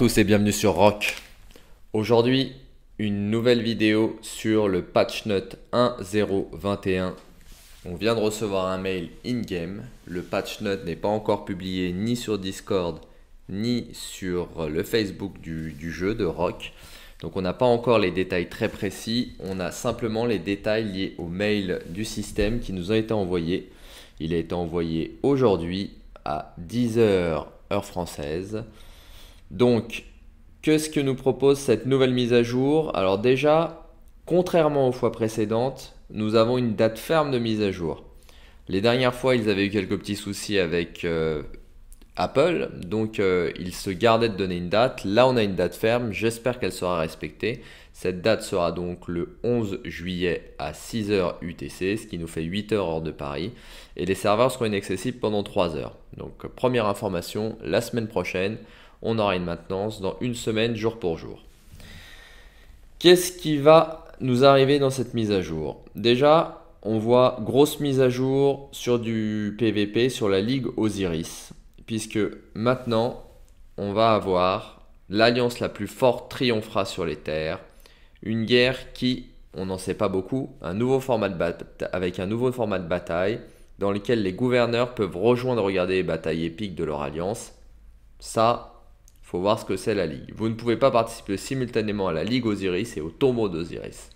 tous et bienvenue sur Rock. Aujourd'hui, une nouvelle vidéo sur le patch note 1.0.21. On vient de recevoir un mail in-game. Le patch note n'est pas encore publié ni sur Discord ni sur le Facebook du, jeu de Rock. Donc on n'a pas encore les détails très précis, on a simplement les détails liés au mail du système qui nous a été envoyé. Il a été envoyé aujourd'hui à 10h heure française, donc, qu'est-ce que nous propose cette nouvelle mise à jour Alors déjà, contrairement aux fois précédentes, nous avons une date ferme de mise à jour. Les dernières fois, ils avaient eu quelques petits soucis avec euh, Apple, donc euh, ils se gardaient de donner une date. Là, on a une date ferme, j'espère qu'elle sera respectée. Cette date sera donc le 11 juillet à 6h UTC, ce qui nous fait 8h hors de Paris, et les serveurs seront inaccessibles pendant 3 heures. Donc, première information, la semaine prochaine, on aura une maintenance dans une semaine jour pour jour. Qu'est-ce qui va nous arriver dans cette mise à jour Déjà, on voit grosse mise à jour sur du PVP, sur la Ligue Osiris, puisque maintenant, on va avoir l'alliance la plus forte triomphera sur les terres, une guerre qui, on n'en sait pas beaucoup, un nouveau format de avec un nouveau format de bataille, dans lequel les gouverneurs peuvent rejoindre regarder les batailles épiques de leur alliance. Ça, faut voir ce que c'est la ligue. Vous ne pouvez pas participer simultanément à la ligue Osiris et au tombeau d'Osiris.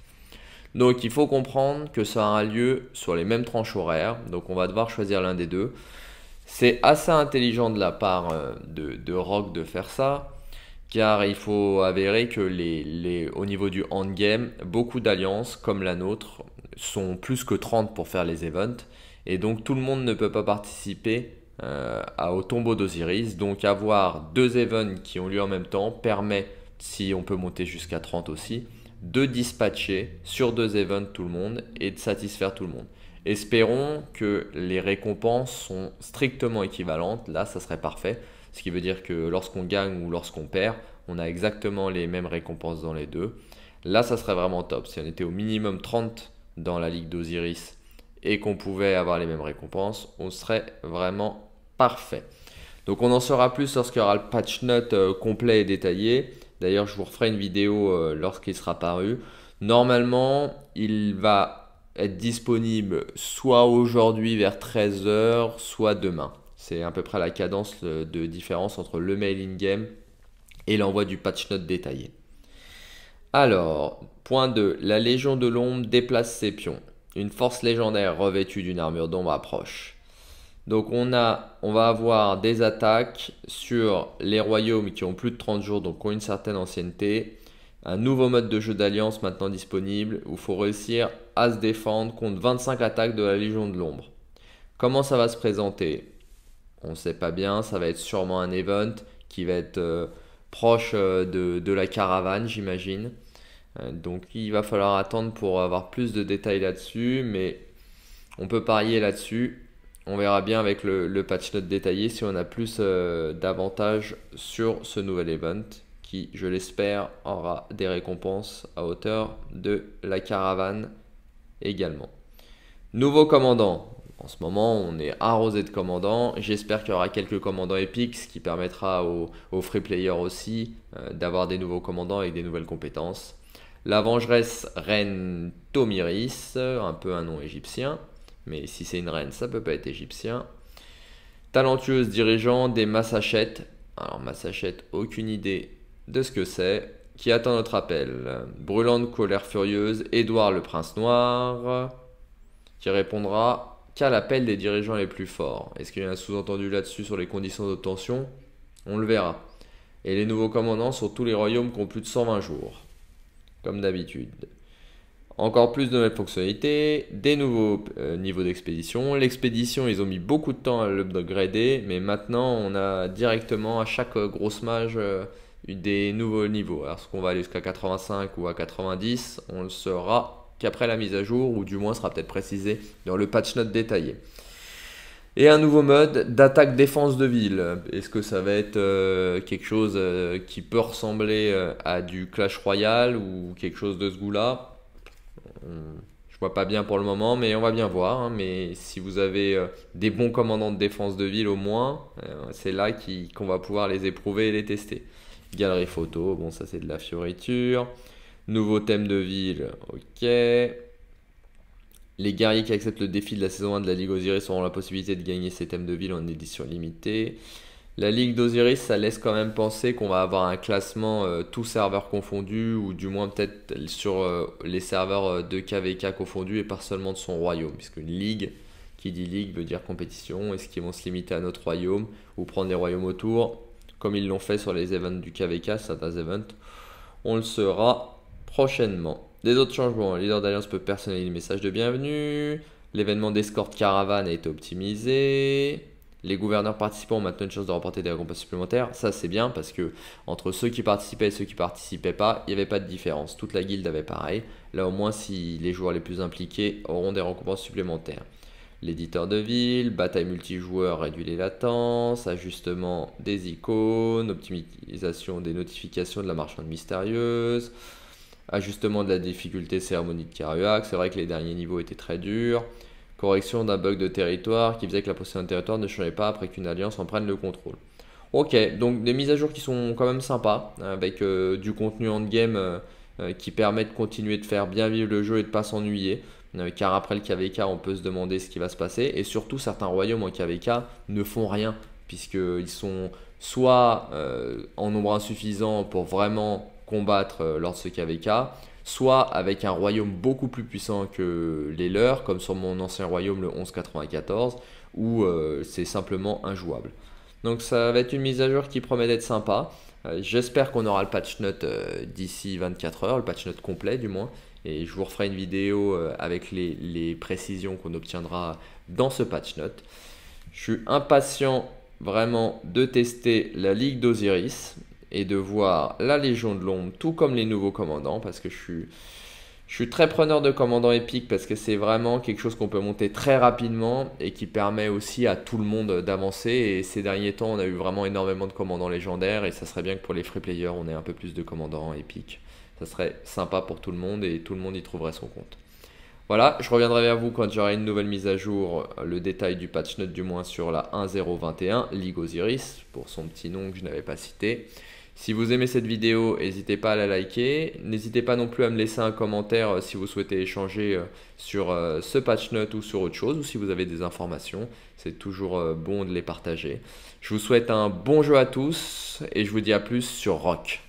Donc il faut comprendre que ça a lieu sur les mêmes tranches horaires, donc on va devoir choisir l'un des deux. C'est assez intelligent de la part euh, de, Rock de faire ça, car il faut avérer que les, les au niveau du game beaucoup d'alliances comme la nôtre sont plus que 30 pour faire les events, et donc tout le monde ne peut pas participer euh, à au tombeau d'Osiris. Donc avoir deux events qui ont lieu en même temps permet, si on peut monter jusqu'à 30 aussi, de dispatcher sur deux events tout le monde et de satisfaire tout le monde. Espérons que les récompenses sont strictement équivalentes. Là, ça serait parfait. Ce qui veut dire que lorsqu'on gagne ou lorsqu'on perd, on a exactement les mêmes récompenses dans les deux. Là, ça serait vraiment top. Si on était au minimum 30 dans la Ligue d'Osiris et qu'on pouvait avoir les mêmes récompenses, on serait vraiment Parfait. Donc on en saura plus lorsqu'il y aura le patch note euh, complet et détaillé. D'ailleurs, je vous referai une vidéo euh, lorsqu'il sera paru. Normalement, il va être disponible soit aujourd'hui vers 13h, soit demain. C'est à peu près la cadence euh, de différence entre le mail in-game et l'envoi du patch note détaillé. Alors, point 2. La Légion de l'Ombre déplace ses pions. Une force légendaire revêtue d'une armure d'ombre approche. Donc on, a, on va avoir des attaques sur les royaumes qui ont plus de 30 jours, donc ont une certaine ancienneté. Un nouveau mode de jeu d'alliance maintenant disponible où il faut réussir à se défendre contre 25 attaques de la Légion de l'Ombre. Comment ça va se présenter On ne sait pas bien, ça va être sûrement un event qui va être euh, proche euh, de, la caravane j'imagine. Euh, donc il va falloir attendre pour avoir plus de détails là-dessus, mais on peut parier là-dessus on verra bien avec le, patch note détaillé si on a plus euh, d'avantages sur ce nouvel event qui, je l'espère, aura des récompenses à hauteur de la caravane également. Nouveau commandant. En ce moment, on est arrosé de commandants. J'espère qu'il y aura quelques commandants épiques, qui permettra aux, free players aussi euh, d'avoir des nouveaux commandants avec des nouvelles compétences. La vengeresse reine Tomiris, un peu un nom égyptien. Mais si c'est une reine, ça peut pas être égyptien. Talentueuse dirigeante des Massachettes. Alors massachettes, aucune idée de ce que c'est. Qui attend notre appel. Brûlante colère furieuse, Édouard le prince noir. Qui répondra qu'à l'appel des dirigeants les plus forts. Est-ce qu'il y a un sous-entendu là-dessus sur les conditions d'obtention On le verra. Et les nouveaux commandants sur tous les royaumes qui ont plus de 120 jours. Comme d'habitude. Encore plus de nouvelles fonctionnalités, des nouveaux euh, niveaux d'expédition. L'expédition, ils ont mis beaucoup de temps à l'upgrader, mais maintenant on a directement à chaque euh, grosse mage euh, des nouveaux niveaux. Alors, ce qu'on va aller jusqu'à 85 ou à 90, on le saura qu'après la mise à jour, ou du moins sera peut-être précisé dans le patch note détaillé. Et un nouveau mode d'attaque défense de ville. Est-ce que ça va être quelque chose qui peut ressembler à du Clash Royale ou quelque chose de ce goût-là je vois pas bien pour le moment, mais on va bien voir. Hein. Mais si vous avez euh, des bons commandants de défense de ville au moins, euh, c'est là qu'on va pouvoir les éprouver et les tester. Galerie photo, bon ça c'est de la fioriture. Nouveau thème de ville, ok. Les guerriers qui acceptent le défi de la saison 1 de la Ligue Osiris auront la possibilité de gagner ces thèmes de ville en édition limitée. La Ligue d'Osiris, ça laisse quand même penser qu'on va avoir un classement euh, tous serveurs confondus, ou du moins peut-être sur euh, les serveurs euh, de KVK confondus et pas seulement de son royaume, puisque une ligue, qui dit ligue veut dire compétition, est-ce qu'ils vont se limiter à notre royaume ou prendre des royaumes autour, comme ils l'ont fait sur les events du KVK, certains events, on le saura prochainement. Des autres changements, leader d'alliance peut personnaliser le message de bienvenue, l'événement d'escorte caravane a été optimisé, les gouverneurs participants ont maintenant une chance de remporter des récompenses supplémentaires. Ça, c'est bien parce que entre ceux qui participaient et ceux qui participaient pas, il n'y avait pas de différence. Toute la guilde avait pareil. Là, au moins, si les joueurs les plus impliqués auront des récompenses supplémentaires. L'éditeur de ville, bataille multijoueur réduit les latences, ajustement des icônes, optimisation des notifications de la marchande mystérieuse, ajustement de la difficulté cérémonie de Karuak. C'est vrai que les derniers niveaux étaient très durs correction d'un bug de territoire qui faisait que la possession de territoire ne changeait pas après qu'une alliance en prenne le contrôle. Ok, donc des mises à jour qui sont quand même sympas, avec euh, du contenu endgame euh, euh, qui permet de continuer de faire bien vivre le jeu et de ne pas s'ennuyer. car après le KVK, on peut se demander ce qui va se passer. Et surtout, certains royaumes en KVK ne font rien, puisqu'ils sont soit en nombre insuffisant pour vraiment combattre lors de ce KVK, soit avec un royaume beaucoup plus puissant que les leurs, comme sur mon ancien royaume le 1194, où euh, c'est simplement injouable. Donc ça va être une mise à jour qui promet d'être sympa. Euh, j'espère qu'on aura le patch note euh, d'ici 24 heures, le patch note complet du moins. Et je vous referai une vidéo avec les, les précisions qu'on obtiendra dans ce patch note. Je suis impatient vraiment de tester la Ligue d'Osiris et de voir la Légion de l'Ombre, tout comme les nouveaux commandants, parce que je suis, je suis très preneur de commandants épiques, parce que c'est vraiment quelque chose qu'on peut monter très rapidement et qui permet aussi à tout le monde d'avancer. Et ces derniers temps, on a eu vraiment énormément de commandants légendaires, et ça serait bien que pour les free players, on ait un peu plus de commandants épiques. Ça serait sympa pour tout le monde et tout le monde y trouverait son compte. Voilà, je reviendrai vers vous quand j'aurai une nouvelle mise à jour, le détail du patch note du moins sur la 1.0.21, Ligue Osiris, pour son petit nom que je n'avais pas cité. Si vous aimez cette vidéo, n'hésitez pas à la liker. N'hésitez pas non plus à me laisser un commentaire euh, si vous souhaitez échanger euh, sur euh, ce patch note ou sur autre chose, ou si vous avez des informations. C'est toujours bon de les partager. Je vous souhaite un bon jeu à tous et je vous dis à plus sur Rock.